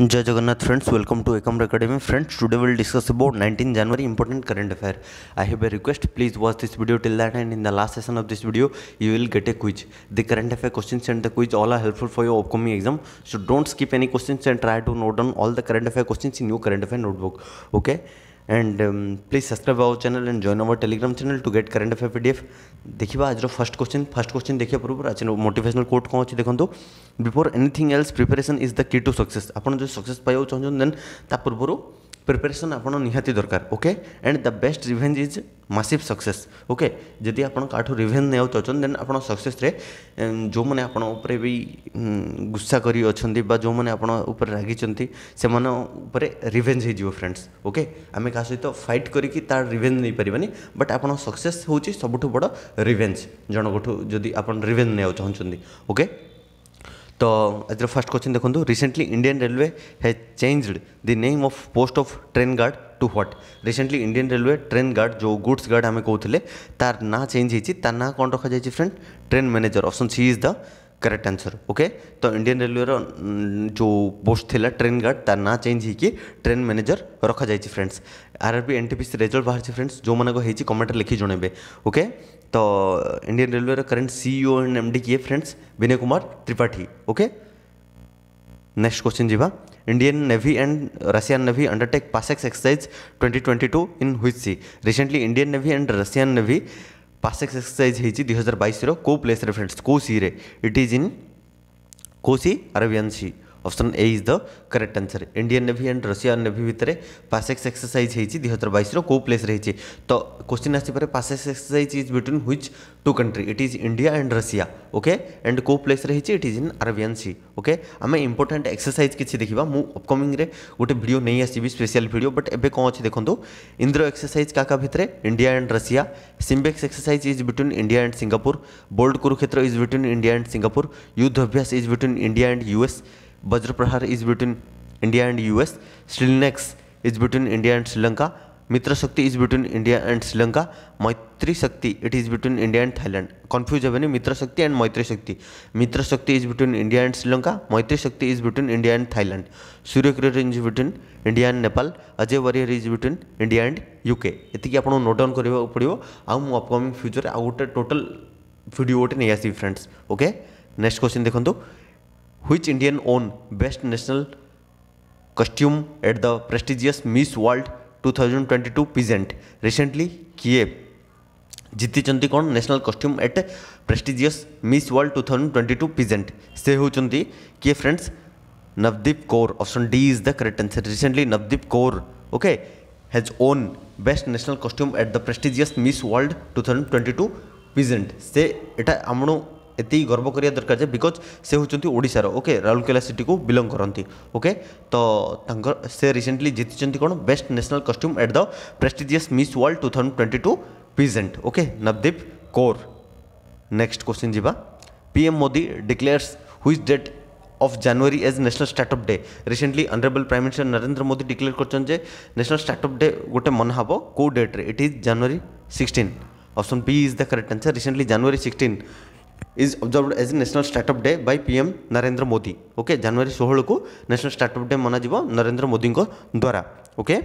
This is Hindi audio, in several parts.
जय friends, welcome to Ekam एकम्र academy friends today will discuss about 19 January important current affair i have a request please watch this video till that and in the last session of this video you will get a quiz the current affair questions and the quiz all are helpful for your upcoming exam so don't skip any questions and try to note down all the current affair questions in your current affair notebook okay and please subscribe our channel and join our Telegram channel to get current affair P F देखा आज फर्स्ट क्वेश्चन फर्स्ट क्वेश्चन देखा पूर्व आज मोटिवेशनल कोर्ट कौन अच्छी देखो before anything else preparation is the key to success आप जो सक्सेस पाइबा चाहते देन ता पूर्व ପ୍ରିପାରେସନ୍ ଆପଣ ନିହାତି ଦରକାର okay and the best revenge is massive success okay ଯଦି ଆପଣ କାହାଠୁ ରିଭେଞ୍ଜ ନେବାକୁ ଚାହୁଁଛନ୍ତି ଦେନ୍ ଆପଣ ସକ୍ସେସ୍ରେ ଯେଉଁମାନେ ଆପଣ ଉପରେ ବି ଗୁସ୍ସା କରି ଅଛନ୍ତି ବା ଯେଉଁମାନେ ଆପଣ ଉପରେ ରାଗିଛନ୍ତି ସେମାନ ଉପରେ ରିଭେଞ୍ଜ ହେଇଯିବ ଫ୍ରେଣ୍ଡସ୍ ଓକେ ଆମେ କାହା ସହିତ ଫାଇଟ୍ କରିକି ତା'ର ରିଭେଞ୍ଜ ନେଇପାରିବାନି ବଟ୍ ଆପଣ ସକ୍ସେସ୍ ହେଉଛି ସବୁଠୁ ବଡ଼ ରିଭେଞ୍ଜ ଜଣଙ୍କଠୁ ଯଦି ଆପଣ ରିଭେଞ୍ଜ ନେବାକୁ ଚାହୁଁଛନ୍ତି ଓକେ ତ ଆଜିର ଫାର୍ଷ୍ଟ କ୍ୱେଶ୍ଚିନ୍ ଦେଖନ୍ତୁ recently Indian Railway has changed the name of post of train guard to what recently Indian Railway train guard ଯେଉଁ ଗୁଡ୍ସ ଗାର୍ଡ଼ ଆମେ କହୁଥିଲେ ତାର ନାଁ ଚେଞ୍ଜ ହେଇଛି ତାର ନାଁ କ'ଣ ରଖାଯାଇଛି friend train manager option C is the correct answer okay तो इंडियन रेलवे जो पोस्ट थी ट्रेन गार्ड तार ना चेंज हो ट्रेन मैनेजर रखा जाए फ्रेंड्स आरआरबी एनटीपीसी रिजल्ट बाहर फ्रेंड्स जो मान होती कमेंट लिखी जनइबे ओके तो Indian Railway current CEO and MD किए friends Vinay Kumar Tripathi okay next question जी Indian Navy and Russian Navy undertake PASSEX exercise 2022 इन हुई सी recently Indian Navy and Russian Navy PASSEX exercise हो दुईार बैस रो प्लेस रे फ्रेंड्स कौ सी रे इट इज इन कौ sea Arabian Sea option A is the correct answer Indian Navy and Russia Navy भितर पासेक्स एक्सरसाइज होती दुई हजार बैस रो प्लेस रही तो क्वेश्चन आसपे PASSEX exercise is between which two country it is India and Russia okay and को प्लेस रही it is in Arabian Sea okay आम इंपोर्टाट एक्सरसाइज किसी देखा मुझ अपकमिंग गोटे भिड़ियो नहीं आसवि स्पेशल भिड बट ए कौन अच्छे देखो इंद्र एक्सरसाइज का क्या भितर India and Russia SIMBEX exercise is between India and Singapore bold Kurukshetra is between India and Singapore Yudh Abhyas is between India and US Vajra Prahar is between India and US. Srilnex is between India and Sri Lanka. Mitra Shakti is between India and Sri Lanka. Maitri Shakti, it is between India and Thailand. Confuse have any Mitra Shakti and Maitri Shakti. Mitra Shakti is between India and Sri Lanka. Maitri Shakti is between India and Thailand. Surya Creator is between India and Nepal. Ajay Warrior is between India and UK. ଏତିକି ଆପଣଙ୍କୁ ନୋଟ୍ ଡାଉନ୍ କରିବାକୁ ପଡ଼ିବ ଆଉ ମୁଁ ଅପକମିଂ ଫ୍ୟୁଚରରେ ଆଉ ଗୋଟେ ଟୋଟାଲ୍ ଭିଡ଼ିଓ ଗୋଟେ ନେଇ ଆସିବି ଫ୍ରେଣ୍ଡସ୍ ଓକେ ନେକ୍ସଟ କ୍ୱେଶ୍ଚିନ୍ ଦେଖନ୍ତୁ which Indian won Best National Costume at the prestigious Miss World 2022 Peasant recently किए ଜିତିଛନ୍ତି କ'ଣ national costume at prestigious Miss World two thousand twenty two present ସେ ହେଉଛନ୍ତି କିଏ friends Navdeep Kaur option D is the correct answer recently Navdeep Kaur okay has won best national costume at the prestigious Miss World two thousand twenty two present ସେ ଏଇଟା ଆମର एति गर्व करिया दरकार जे बिकॉज से होचंती ओडिसा रो ओके राउरकेला सिटी को बिलोंग करंती ओके तो तंग से रिसेंटली जीति चंती कोन best national costume at the prestigious Miss World 2022 present okay Navdeep Kaur next question जीबा PM Modi declares which date of January as national startup day recently honourable prime minister Narendra Modi declare करचन जे नेशनल स्टार्टअप डे गोटे मन हाबो को डेट रे it is January 16 option B is the correct answer recently January 16 is observed as National Startup Day by PM Narendra Modi. Okay, January 16 को National Startup Day मना नरेंद्र मोदी द्वारा ओके okay?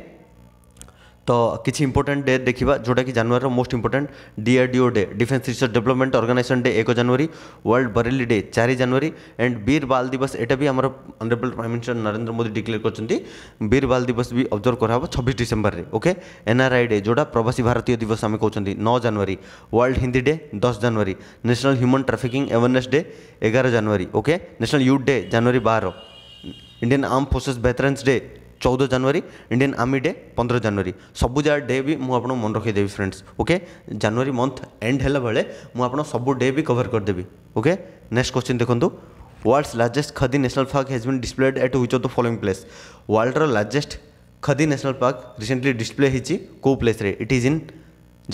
ତ କିଛି ଇମ୍ପୋର୍ଟାଣ୍ଟ ଡେ ଦେଖିବା ଯେଉଁଟାକି ଜାନୁଆରୀର most important DRDO day defence research development organisation day ଏକ ଜାନୁଆରୀ ୱାର୍ଲଡ ବରେଲି ଡେ ଚାରି ଜାନୁଆରୀ ଆଣ୍ଡ ବୀର ବାଲ ଦିବସ ଏଇଟା ବି ଆମର honourable prime minister Narendra Modi declare କରିଛନ୍ତି ବୀର ବାଲ ଦିବସ ବି ଅବଜର୍ଭ କରାହେବ ଛବିଶ ଡିସେମ୍ବରରେ ଓକେ ଏନ୍ଆର୍ଆଇ ଡେ ଯେଉଁଟା ପ୍ରବାସୀ ଭାରତୀୟ ଦିବସ ଆମେ କହୁଛନ୍ତି ନଅ ଜାନୁଆରୀ ୱାର୍ଲଡ ହିନ୍ଦୀ ଡେ ଦଶ ଜାନୁଆରୀ national human trafficking awareness day ଏଗାର ଜାନୁଆରୀ ଓକେ ନ୍ୟାସନାଲ୍ ୟୁଥ୍ ଡେ ଜାନୁଆରୀ ବାର Indian armed forces veterans day चौदह जनवरी इंडियन आर्मी डे पंद्रह जनवरी सबू जहाँ डे भी मुझे मन रखीदेवी friends okay January month end है बेले मुझे सब डे भी कभर करदेवि ओके नेक्स्ट क्वेश्चन देखो world's largest khadi national park has been displayed at which of the following place world's largest khadi national park recently display कौ place it is in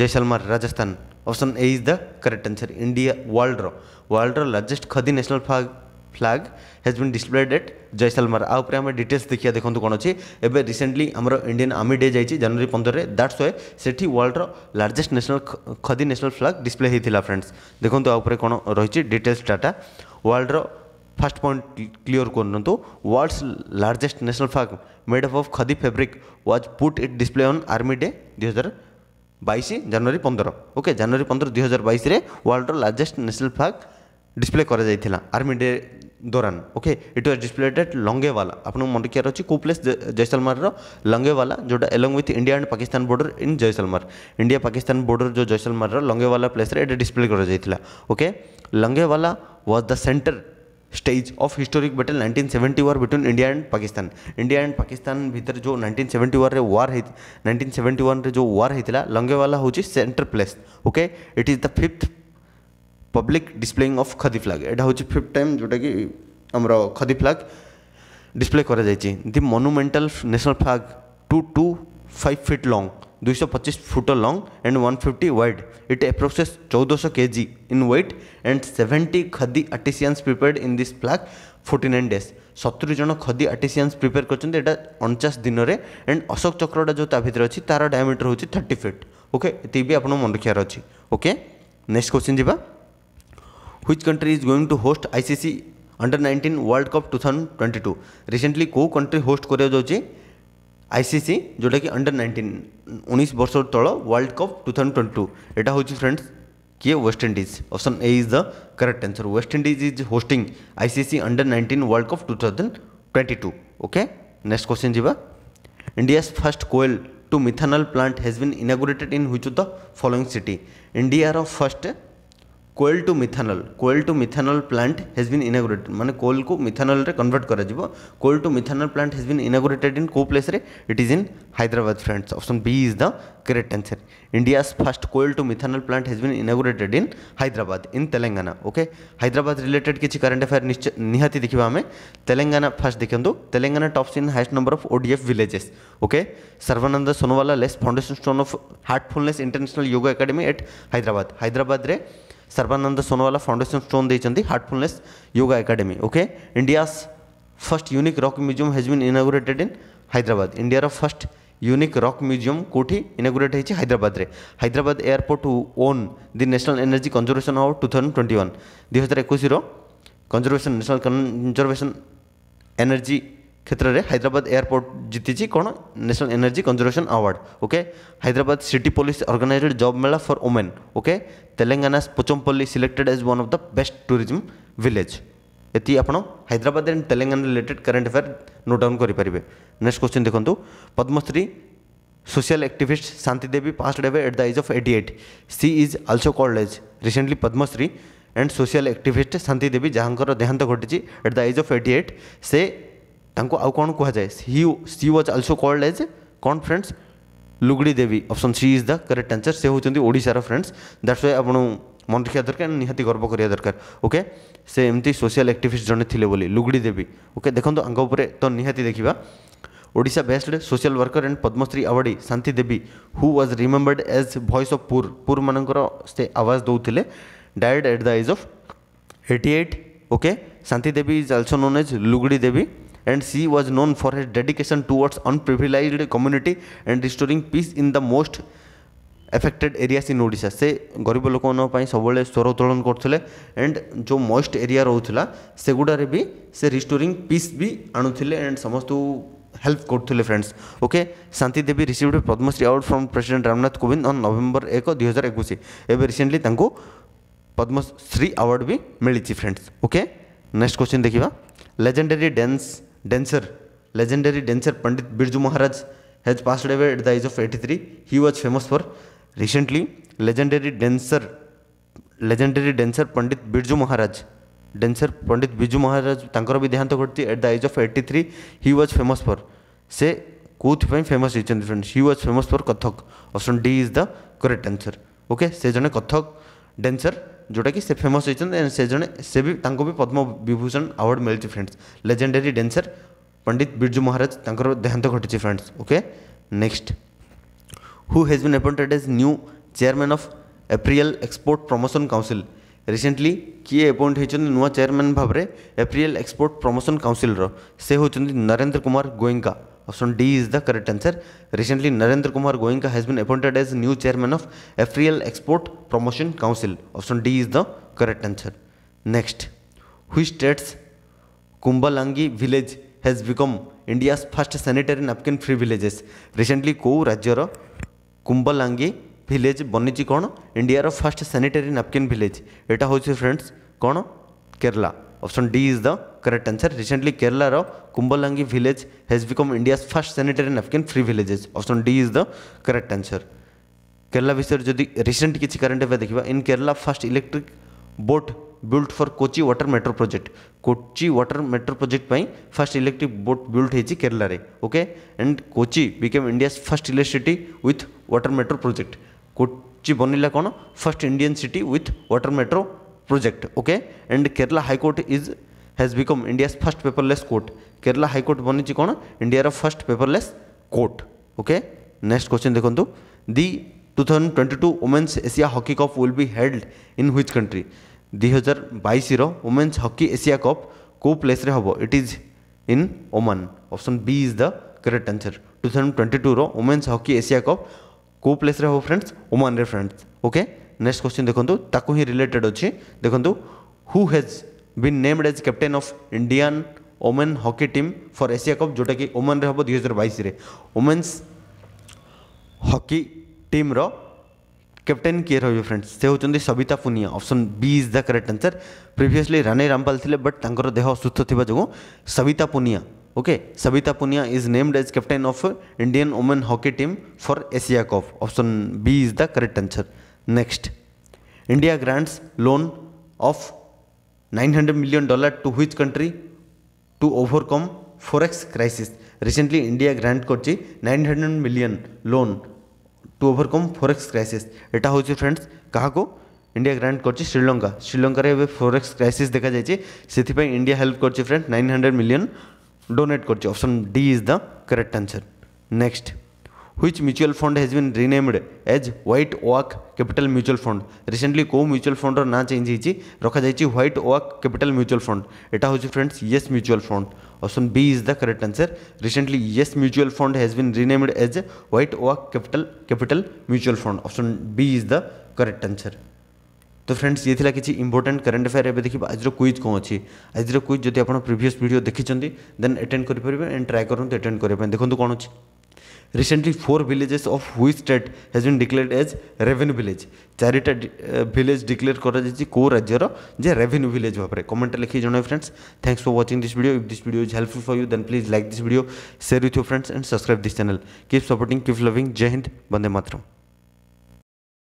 Jaisalmer Rajasthan option A is the correct answer India world world's largest khadi national park flag has been displayed at Jaisalmer आ आम डिटेल्स देखिए देखो कौन अच्छे एवं रिसेंटली आमर इंडियन आर्मी डे जाइए जानुरी पंद्रह दैट्स वे से world's largest national khadi national flag display होता फ्रेंड्स देखो आ कौन रही details data world's first point clear करनतु world's largest national flag made up of khadi fabric was put it display on army day दुई हजार बैश जानुरी पंदर ओके जानुरी पंदर दुई हजार बैश world's largest national flag display कर आर्मी डे दौरान okay it was displayed at Longewala आपको मन रखियार अच्छे कौ प्लेस जैसलमेर लंगेवाला जोटा along with India and Pakistan border in Jaisalmer India Pakistan border जो जैसलमेर लंगेवाला प्लेस डिस्प्ले कर okay Longewala was the centre stage of historic battle 1970 war between India and Pakistan India and Pakistan भीतर जो 1971 रे वार है 1971 रे जो वार होता लंगेवाला हूँ centre place okay it is the fifth public displaying of khadi flag ଏଇଟା ହେଉଛି ଫିଫ୍ଥ ଟାଇମ୍ ଯେଉଁଟାକି ଆମର ଖଦି ଫ୍ଲାଗ୍ ଡିସପ୍ଲେ କରାଯାଇଛି the monumental national flag two two five feet long ଦୁଇଶହ ପଚିଶ ଫୁଟ long and one fifty wide it approximates ଚଉଦଶହ KG in weight and seventy khadi artisans prepared in this flag forty nine days ସତୁରି ଜଣ ଖଦି ଆର୍ଟିସିଆନ୍ସ ପ୍ରିପେୟାର କରିଛନ୍ତି ଏଇଟା ଅଣଚାଶ ଦିନରେ ଆଣ୍ଡ ଅଶୋକ ଚକ୍ରଟା ଯେଉଁ ତା ଭିତରେ ଅଛି ତା'ର ଡାୟମିଟର ହେଉଛି ଥାର୍ଟି ଫିଟ୍ ଓକେ ଏତିକି ବି ଆପଣଙ୍କୁ ମନେ ରଖିବାର ଅଛି ଓକେ ନେକ୍ସଟ କ୍ୱେଶ୍ଚିନ୍ ଯିବା which country is going to host ICC under 19 world cup two thousand twenty two recently कौ कंट्री होस्ट कर आईसीसी जोटा कि अंडर 19 19 वर्ष तल world cup two thousand twenty two यहाँ हूँ फ्रेंड्स किए West Indies option A is the correct answer West Indies is hosting ICC under 19 world cup two thousand twenty two okay next question जी India first coal to methanol plant has been inaugurated in हुई the following city India first coal to methanol coal to methanol plant has been inaugurated मैंने कोल को मिथानल कन्वर्ट कर coal to methanol plant has been inaugurated in को place it is in Hyderabad friends option B is the correct answer India first coal to methanol plant has been inaugurated in Hyderabad in Telangana okay Hyderabad related किसी करेन्ट अफेयर निहत देखा आम तेलंगाना फास्ट देखो Telangana tops in highest number of ODF villages okay Sarbananda Sonowal lays foundation stone of Heartfulness International yoga academy at Hyderabad Hyderabad में सर्बानंद सोनवाला फाउंडेशन स्टोन देते Heartfulness yoga academy okay India's first unique rock museum has been inaugurated in Hyderabad India first unique rock museum कोठी इनागुरेट होती हाइद्राबाद रे airport on the national energy conservation award two thousand twenty one दुई हजार एकुशर कंजर्वेशन नेशनल कंजर्वेशन एनर्जी କ୍ଷେତ୍ରରେ ହାଇଦ୍ରାବାଦ ଏୟାରପୋର୍ଟ ଜିତିଛି କ'ଣ national energy conservation award okay Hyderabad city police organised job mela for women okay Telangana's Pochampally selected as one of the best tourism village ଏତିକି ଆପଣ Hyderabad and Telangana related current affair note down କରିପାରିବେ ନେକ୍ସଟ କ୍ୱେଶ୍ଚିନ୍ ଦେଖନ୍ତୁ Padma Shri social activist Santi Devi passed away at the age of 88. She is also called as recently Padma Shri and social activist Santi Devi ଯାହାଙ୍କର ଦେହାନ୍ତ ଘଟିଛି at the age of 88 ସେ आउ कौन कह जाए she was also called as कौन friends Lugdi Devi option C is the correct answer से होशार फ्रेंड्स दैट्स वाई आप मन रखा दरकार निहाती गर्व करा दरकार ओके से एमती सोशल एक्टिविस्ट जन थे लुगड़ी देवी ओके देखो आगे तो निहाती देखा ओडा best social worker and Padma Shri awardee Shanti Devi who was remembered as voice of poor poor मान से आवाज दौले died at the age of eighty eight okay Shanti Devi is also known as Lugdi Devi and she was known for her dedication towards unprivileged community and restoring peace in the most affected area in ओडा से गरीब लोक सबुले स्वर उत्तोलन करुले एंड जो मस्ट एरिया रोला सेगुड़े भी से रिस्टोरींग पीस भी आणुले एंड समस्त हेल्प करुले friends okay Shanti Devi received Padma Shri award from president Ramnath Kovind on November एक दुई हजार एकुश रिसेंटली पद्मश्री अवार्ड भी मिली फ्रेंड्स ओके नेक्स्ट क्वेश्चन देखा legendary dance dancer, legendary dancer Pandit Birju Maharaj has passed away at the age of 83. He was famous for recently legendary dancer, legendary dancer Pandit Birju Maharaj. Dancer Pandit Birju Maharaj ତାଙ୍କର ବି ଦେହାନ୍ତ ଘଟିଛି at the age of 83. He was famous for ସେ କେଉଁଥିପାଇଁ ଫେମସ୍ ହେଇଛନ୍ତି friends he was famous for Kathak option D is the correct answer okay ସେ ଜଣେ କଥକ ଡ୍ୟାନ୍ସର୍ ଯେଉଁଟାକି ସେ ଫେମସ୍ ହୋଇଛନ୍ତି ଆଣ୍ଡ ସେ ଜଣେ ସେ ବି ତାଙ୍କୁ ବି ପଦ୍ମ ବିଭୂଷଣ ଆୱାର୍ଡ଼ ମିଳିଛି friends legendary dancer Pandit Birju Maharaj ତାଙ୍କର ଦେହାନ୍ତ ଘଟିଛି friends okay next who has been appointed as new chairman of apparel export promotion council recently କିଏ ଆପଏଣ୍ଟ ହୋଇଛନ୍ତି ନୂଆ ଚେୟାରମ୍ୟାନ୍ ଭାବରେ ଏପ୍ରିଏଲ୍ ଏକ୍ସପୋର୍ଟ ପ୍ରମୋସନ୍ କାଉନସିଲ୍ର ସେ ହେଉଛନ୍ତି Narendra Kumar Goenka Option D is the correct answer. Recently, Narendra Kumar Goenka has been appointed as new chairman of Afriel Export Promotion Council. Option D is the correct answer. Next, which state's Kumbalangi village has become India's first sanitary napkin free villages? Recently, କୋଉ ରାଜ୍ୟର କୁମ୍ବଲାଙ୍ଗି ଭିଲେଜ୍ ବନିଛି କ'ଣ ଇଣ୍ଡିଆର ଫାର୍ଷ୍ଟ ସାନିଟାରୀ ନାପକିନ୍ ଭିଲେଜ୍ ଏଇଟା ହେଉଛି ଫ୍ରେଣ୍ଡସ୍ କ'ଣ Kerala option D is the correct answer recently Kerala रो Kumbalangi village has become India first sanitary napkin free villages option D is the correct answer Kerala विषय जो रिसेंट किसी करेन्ट एवं देखा in Kerala first electric boat built for Kochi water metro project Kochi water metro project पर फर्स्ट इलेक्ट्रिक बोट बिल्ट होती केरला रे okay and Kochi become India first electricity with water metro project Kochi बनला कौन first Indian city with water metro project okay and kerala high court is has become india's first paperless court kerala high court banichi kon india ra first paperless court okay next question dekhantu the 2022 women's asia hockey cup will be held in which country 2022 ର women's hockey asia cup କୋଉ ପ୍ଲେସ୍ରେ ହେବ it is in Oman option B is the correct answer two thousand twenty two women's hockey Asia cup କେଉଁ ପ୍ଲେସ୍ରେ ହେବ ଫ୍ରେଣ୍ଡସ୍ ଓମାନରେ ଫ୍ରେଣ୍ଡସ୍ ଓକେ नेक्स्ट क्वेश्चन देखो ही रिलेटेड अच्छे देखो who has been named as captain of Indian women hockey team for Asia cup जोटा कि ओमेन हम दुई हजार बैस ओमेन्स हॉकी टीम रो कैप्टेन किए रही फ्रेंड्स से होंगे Savita Punia option B is the correct answer previously Rani Rampal थे बट तर देह असुस्थ थी जो Savita Punia okay Savita Punia is named as captain of Indian women hockey team for Asia cup option B is the correct answer next India grants loan of 900 million dollar to which country to overcome forex crisis recently India grant कर million loan to overcome forex crisis एटा हूँ फ्रेंड्स क्या इंडिया ग्रांट कर श्रीलंका श्रीलंकर एवं फोरेक्स क्राइसीस् देखा जाए इंडिया हेल्प कर friends nine hundred million donate option D is the correct answer next which mutual fund has been renamed as white oak capital mutual fund recently କୋଉ mutual fund ର ନାଁ ଚେଞ୍ଜ ହେଇଛି ରଖାଯାଇଛି white oak capital mutual fund ଏଟା ହେଉଛି friends yes mutual fund option b is the correct answer recently yes mutual fund has been renamed as white oak capital capital mutual fund option b is the correct answer तो फ्रेंड्स ये थिला किसी इंपोर्टेंट करंट अफेयर एवं देखिए आज क्विज कौन अच्छी आज क्विज जब आप प्रिभस भिड देखी देन एटेड करेंगे एंड ट्राए करूँ एटेड करने देखो कौन अच्छी recently four villages of which state has been declared as revenue village चार भिलेज डिक्लेयर करू राज्य जे रेभेन्यू भिलेज भाव में कमेंट लिखे जनवे friends thanks for watching this video if this video is helpful for you then please like this video share with you friends and subscribe this channel keep supporting keep loving जय हिंद बंदे मातरम